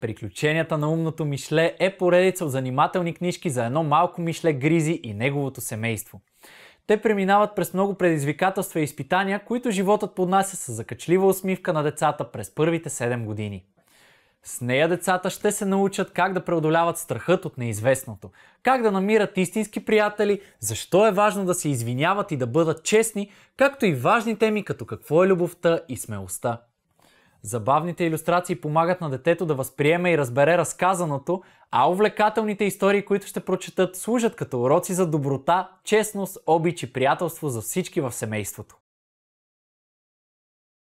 Приключенията на умното мишле е поредица от занимателни книжки за едно малко мишле Гризи и неговото семейство. Те преминават през много предизвикателства и изпитания, които животът поднася с закачлива усмивка на децата през първите 7 години. С нея децата ще се научат как да преодоляват страхът от неизвестното, как да намират истински приятели, защо е важно да се извиняват и да бъдат честни, както и важни теми като какво е любовта и смелостта. Забавните иллюстрации помагат на детето да възприеме и разбере разказаното, а увлекателните истории, които ще прочетат, служат като уроци за доброта, честност, обич и приятелство за всички в семейството.